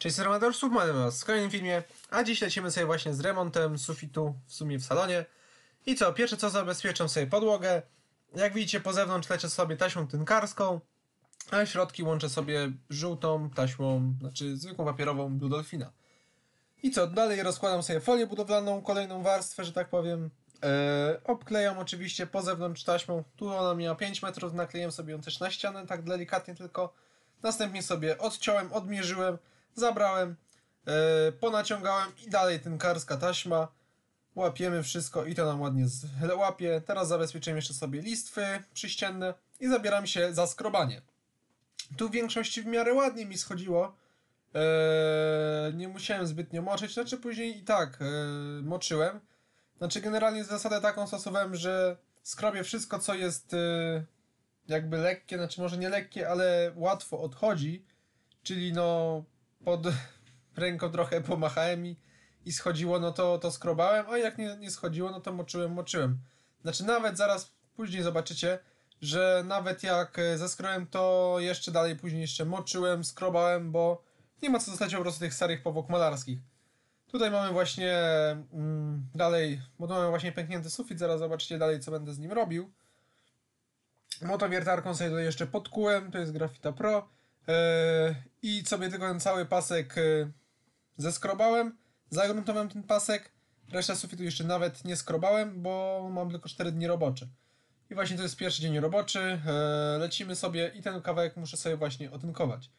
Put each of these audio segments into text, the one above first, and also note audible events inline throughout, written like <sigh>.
Cześć Remontersów, mamy was w kolejnym filmie, a dziś lecimy sobie właśnie z remontem sufitu w sumie w salonie. I co, pierwsze co zabezpieczam sobie podłogę. Jak widzicie po zewnątrz lecę sobie taśmą tynkarską, a środki łączę sobie żółtą taśmą, znaczy zwykłą papierową Blue Dolphina. I co, dalej rozkładam sobie folię budowlaną, kolejną warstwę, że tak powiem. Eee, obklejam oczywiście po zewnątrz taśmą, tu ona miała 5 metrów, naklejam sobie ją też na ścianę, tak delikatnie tylko. Następnie sobie odciąłem, odmierzyłem, Zabrałem, e, ponaciągałem i dalej ten karska taśma. Łapiemy wszystko i to nam ładnie łapie. Teraz zabezpieczę jeszcze sobie listwy przyścienne i zabieram się za skrobanie. Tu w większości w miarę ładnie mi schodziło. Eee, nie musiałem zbytnio moczyć, znaczy później i tak eee, moczyłem. Znaczy generalnie zasadę taką stosowałem, że skrobię wszystko, co jest eee, jakby lekkie, znaczy może nie lekkie, ale łatwo odchodzi, czyli no pod ręką trochę pomachałem i, i schodziło, no to, to skrobałem, a jak nie, nie schodziło, no to moczyłem, moczyłem. Znaczy nawet zaraz później zobaczycie, że nawet jak e, zeskrołem, to jeszcze dalej później jeszcze moczyłem, skrobałem, bo nie ma co zostać po prostu tych starych powłok malarskich. Tutaj mamy właśnie mm, dalej, bo tu mamy właśnie pęknięty sufit, zaraz zobaczycie dalej, co będę z nim robił. Motowiertarką sobie tutaj jeszcze podkułem, to jest Grafita Pro. E, I sobie tylko ten cały pasek e, zeskrobałem, zagruntowałem ten pasek, Reszta sufitu jeszcze nawet nie skrobałem, bo mam tylko 4 dni robocze. I właśnie to jest pierwszy dzień roboczy, e, lecimy sobie i ten kawałek muszę sobie właśnie otynkować.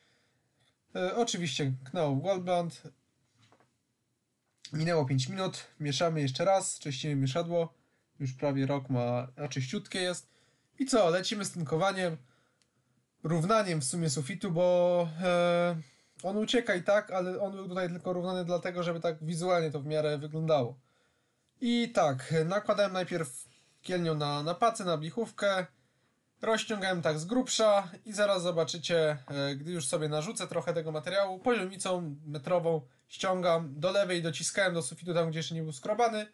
Oczywiście knał Goldband. Minęło 5 minut, mieszamy jeszcze raz, czyścimy mieszadło. Już prawie rok ma, a czyściutkie jest. I co, lecimy z tynkowaniem równaniem w sumie sufitu, bo e, on ucieka i tak, ale on był tutaj tylko równany dlatego, żeby tak wizualnie to w miarę wyglądało. I tak, nakładałem najpierw kielnią na, na pacę, na bichówkę, rozciągałem tak z grubsza i zaraz zobaczycie, e, gdy już sobie narzucę trochę tego materiału, poziomicą metrową ściągam do lewej, dociskałem do sufitu tam, gdzie jeszcze nie był skrobany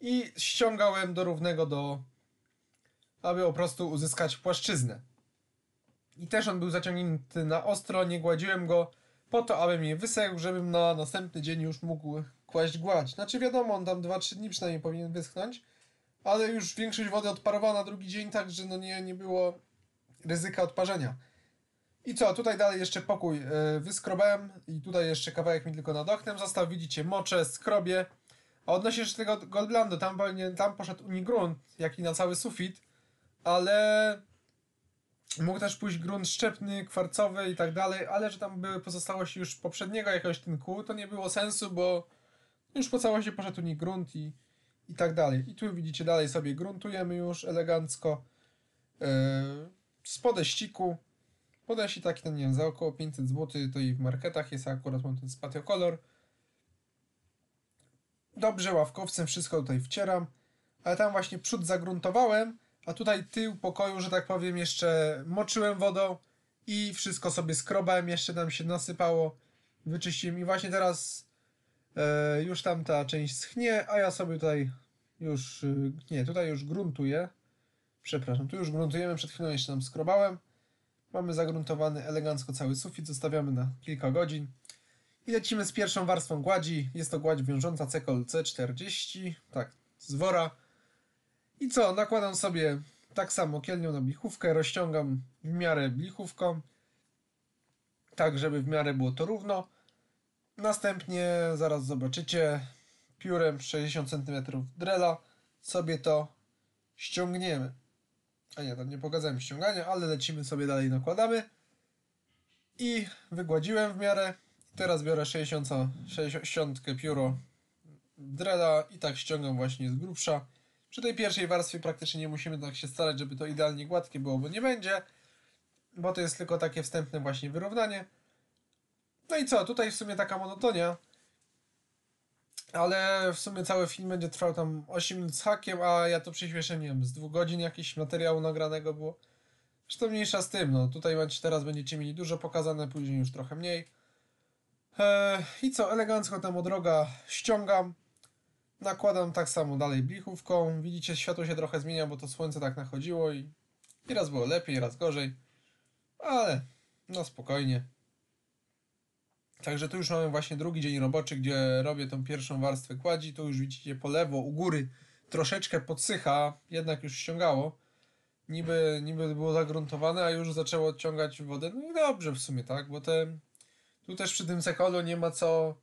i ściągałem do równego do, aby po prostu uzyskać płaszczyznę i też on był zaciągnięty na ostro, nie gładziłem go po to, aby je wysechł, żebym na następny dzień już mógł kłaść gładź. Znaczy wiadomo, on tam 2-3 dni przynajmniej powinien wyschnąć, ale już większość wody odparowała na drugi dzień, także no nie, nie było ryzyka odparzenia. I co, tutaj dalej jeszcze pokój yy, wyskrobałem i tutaj jeszcze kawałek mi tylko nad oknem został, widzicie, mocze skrobie. A odnośnie jeszcze tego Goldlandu, tam, tam poszedł unigrunt, jak i na cały sufit, ale Mógł też pójść grunt szczepny, kwarcowy i tak dalej, ale że tam były pozostałości już poprzedniego jakiegoś tynku, to nie było sensu, bo już po całości poszedł nie grunt i, i tak dalej. I tu widzicie dalej sobie gruntujemy już elegancko. Yy, z podeściku. Podeści taki ten, nie wiem, za około 500 zł, to i w marketach jest, akurat mam ten kolor Dobrze ławkowcem wszystko tutaj wcieram, ale tam właśnie przód zagruntowałem, a tutaj tył pokoju, że tak powiem, jeszcze moczyłem wodą i wszystko sobie skrobałem, jeszcze nam się nasypało, wyczyściłem i właśnie teraz e, już tam ta część schnie, a ja sobie tutaj już, e, nie, tutaj już gruntuję, przepraszam, tu już gruntujemy, przed chwilą jeszcze nam skrobałem, mamy zagruntowany elegancko cały sufit, zostawiamy na kilka godzin i lecimy z pierwszą warstwą gładzi, jest to gładź wiążąca Cekol C40, tak, z wora, i co, nakładam sobie tak samo kielnią na blichówkę, rozciągam w miarę blichówką, tak żeby w miarę było to równo. Następnie, zaraz zobaczycie, piórem 60 cm drela sobie to ściągniemy. A nie, tam nie pokazałem ściągania, ale lecimy sobie dalej, nakładamy. I wygładziłem w miarę. Teraz biorę 60, 60 pióro drela i tak ściągam właśnie z grubsza przy tej pierwszej warstwie praktycznie nie musimy tak się starać, żeby to idealnie gładkie było, bo nie będzie, bo to jest tylko takie wstępne właśnie wyrównanie. No i co, tutaj w sumie taka monotonia, ale w sumie cały film będzie trwał tam 8 minut z hakiem, a ja to przyśpieszę, nie wiem, z dwóch godzin jakiś materiału nagranego było. Zresztą mniejsza z tym, no tutaj macie, teraz będziecie mieli dużo pokazane, później już trochę mniej. Eee, I co, elegancko tam droga ściągam. Nakładam tak samo dalej blichówką. Widzicie, światło się trochę zmienia, bo to słońce tak nachodziło i, i raz było lepiej, raz gorzej. Ale no spokojnie. Także tu już mamy właśnie drugi dzień roboczy, gdzie robię tą pierwszą warstwę kładzi. Tu już widzicie po lewo, u góry troszeczkę podsycha, jednak już ściągało. Niby, niby było zagruntowane, a już zaczęło odciągać wodę. No i dobrze w sumie, tak? Bo te, tu też przy tym sekolu nie ma co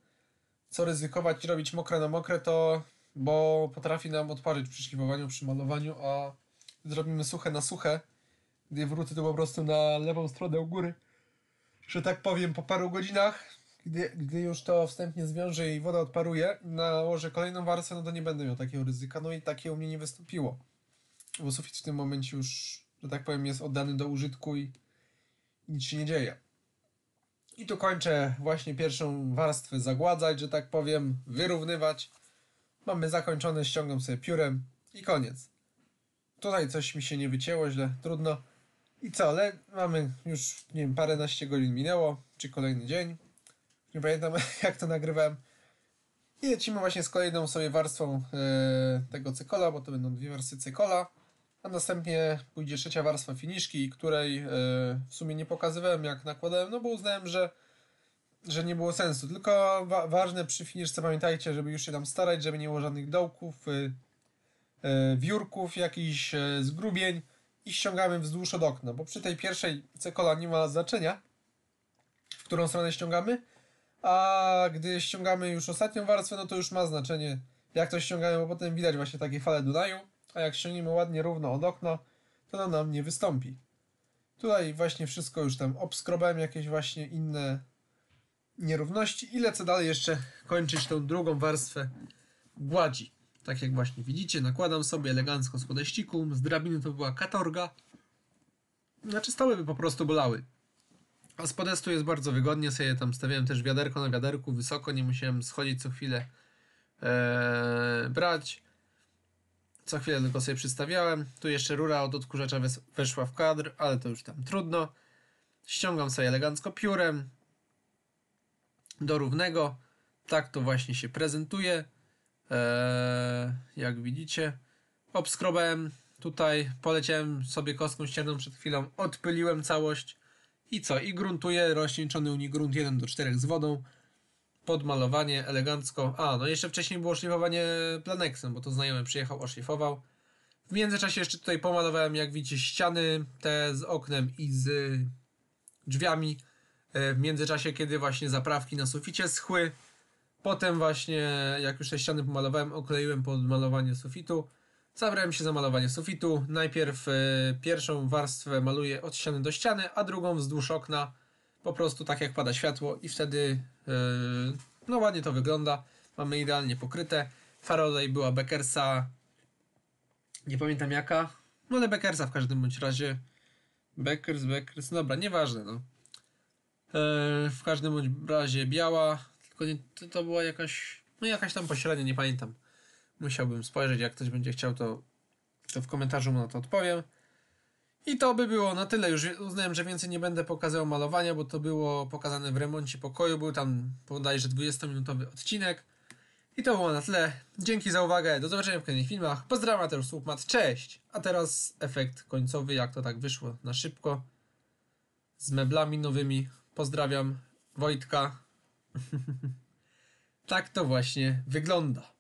co ryzykować i robić mokre na mokre, to bo potrafi nam odparzyć przy szlifowaniu, przy malowaniu, a zrobimy suche na suche, gdy wrócę to po prostu na lewą stronę u góry, że tak powiem, po paru godzinach, gdy, gdy już to wstępnie zwiąże i woda odparuje, nałożę kolejną warstwę, no to nie będę miał takiego ryzyka, no i takie u mnie nie wystąpiło. Bo sufit w tym momencie już, że tak powiem, jest oddany do użytku i nic się nie dzieje. I tu kończę właśnie pierwszą warstwę zagładzać, że tak powiem, wyrównywać. Mamy zakończone, ściągam sobie piórem i koniec. Tutaj coś mi się nie wycięło źle, trudno. I co, ale mamy już, nie wiem, paręnaście godzin minęło, czy kolejny dzień. Nie pamiętam, <laughs> jak to nagrywałem. I lecimy właśnie z kolejną sobie warstwą yy, tego cykola, bo to będą dwie warstwy cykola a następnie pójdzie trzecia warstwa finiszki, której e, w sumie nie pokazywałem jak nakładałem, no bo uznałem, że, że nie było sensu. Tylko wa ważne przy finiszce pamiętajcie, żeby już się tam starać, żeby nie było żadnych dołków, e, e, wiórków, jakichś zgrubień i ściągamy wzdłuż od okna, bo przy tej pierwszej cekola nie ma znaczenia, w którą stronę ściągamy, a gdy ściągamy już ostatnią warstwę, no to już ma znaczenie, jak to ściągamy, bo potem widać właśnie takie fale Dunaju a jak ściągniemy ładnie równo od okna, to ona nam nie wystąpi. Tutaj właśnie wszystko już tam obskrobałem, jakieś właśnie inne nierówności i lecę dalej jeszcze kończyć tą drugą warstwę gładzi. Tak jak właśnie widzicie, nakładam sobie elegancko z podeściku, z drabiny to była katorga. Znaczy stoły by po prostu bolały. A z podestu jest bardzo wygodnie, sobie tam stawiałem też wiaderko na wiaderku, wysoko, nie musiałem schodzić co chwilę ee, brać. Co chwilę tylko sobie przystawiałem. Tu jeszcze rura od odkurzacza weszła w kadr, ale to już tam trudno. Ściągam sobie elegancko piórem do równego. Tak to właśnie się prezentuje. Eee, jak widzicie, obskrobałem tutaj, poleciałem sobie kostką ścierną przed chwilą, odpyliłem całość. I co? I gruntuję roślinczony unigrunt 1 do 4 z wodą podmalowanie elegancko. A, no jeszcze wcześniej było szlifowanie planeksem, bo to znajomy przyjechał, oszlifował. W międzyczasie jeszcze tutaj pomalowałem, jak widzicie, ściany te z oknem i z drzwiami. E, w międzyczasie, kiedy właśnie zaprawki na suficie schły. Potem właśnie, jak już te ściany pomalowałem, okleiłem podmalowanie sufitu. Zabrałem się za malowanie sufitu. Najpierw e, pierwszą warstwę maluję od ściany do ściany, a drugą wzdłuż okna. Po prostu tak jak pada światło i wtedy Yy, no ładnie to wygląda. Mamy idealnie pokryte. Faraday była Beckersa. Nie pamiętam jaka. No ale Beckersa w każdym bądź razie. Beckers, Beckers. No dobra, nieważne no. Yy, w każdym bądź razie biała. Tylko nie, to była jakaś... No jakaś tam pośrednia, nie pamiętam. Musiałbym spojrzeć. Jak ktoś będzie chciał to, to w komentarzu mu na to odpowiem. I to by było na tyle. Już uznałem, że więcej nie będę pokazał malowania, bo to było pokazane w remoncie pokoju. Był tam bodajże 20-minutowy odcinek. I to było na tyle. Dzięki za uwagę. Do zobaczenia w kolejnych filmach. Pozdrawiam, też Słupmat. Cześć! A teraz efekt końcowy, jak to tak wyszło na szybko. Z meblami nowymi. Pozdrawiam Wojtka. <laughs> tak to właśnie wygląda.